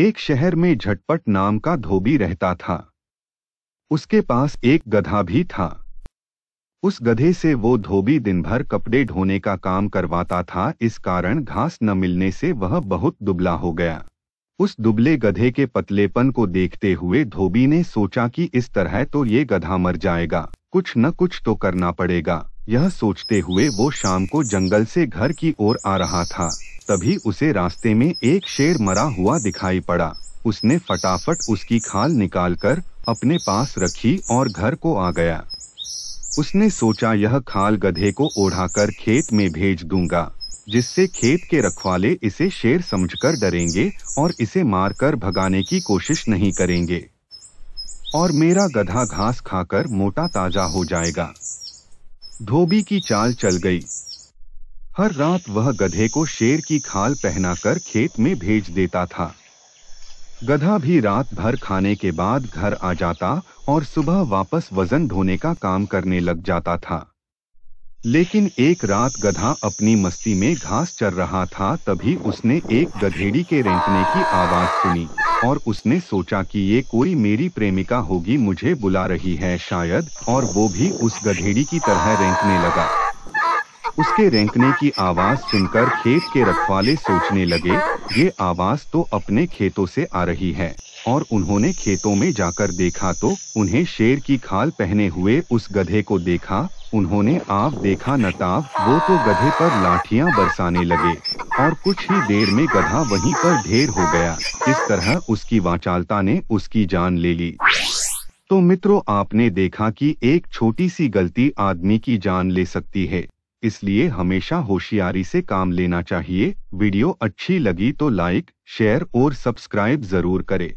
एक शहर में झटपट नाम का धोबी रहता था उसके पास एक गधा भी था उस गधे से वो धोबी दिन भर कपड़े ढोने का काम करवाता था इस कारण घास न मिलने से वह बहुत दुबला हो गया उस दुबले गधे के पतलेपन को देखते हुए धोबी ने सोचा कि इस तरह तो ये गधा मर जाएगा कुछ न कुछ तो करना पड़ेगा यह सोचते हुए वो शाम को जंगल से घर की ओर आ रहा था तभी उसे रास्ते में एक शेर मरा हुआ दिखाई पड़ा उसने फटाफट उसकी खाल निकालकर अपने पास रखी और घर को आ गया उसने सोचा यह खाल गधे को ओढ़ाकर खेत में भेज दूंगा जिससे खेत के रखवाले इसे शेर समझकर डरेंगे और इसे मारकर भगाने की कोशिश नहीं करेंगे और मेरा गधा घास खाकर मोटा ताजा हो जाएगा धोबी की चाल चल गई हर रात वह गधे को शेर की खाल पहनाकर खेत में भेज देता था गधा भी रात भर खाने के बाद घर आ जाता और सुबह वापस वजन ढोने का काम करने लग जाता था लेकिन एक रात गधा अपनी मस्ती में घास चर रहा था तभी उसने एक गधेड़ी के रेंकने की आवाज सुनी और उसने सोचा कि ये कोई मेरी प्रेमिका होगी मुझे बुला रही है शायद और वो भी उस गधेड़ी की तरह रेंकने लगा उसके रेंकने की आवाज सुनकर खेत के रखवाले सोचने लगे ये आवाज तो अपने खेतों से आ रही है और उन्होंने खेतों में जाकर देखा तो उन्हें शेर की खाल पहने हुए उस गधे को देखा उन्होंने आप देखा नताब वो तो गधे पर लाठियां बरसाने लगे और कुछ ही देर में गधा वहीं पर ढेर हो गया इस तरह उसकी वाचालता ने उसकी जान ले ली तो मित्रों आपने देखा कि एक छोटी सी गलती आदमी की जान ले सकती है इसलिए हमेशा होशियारी से काम लेना चाहिए वीडियो अच्छी लगी तो लाइक शेयर और सब्सक्राइब जरूर करें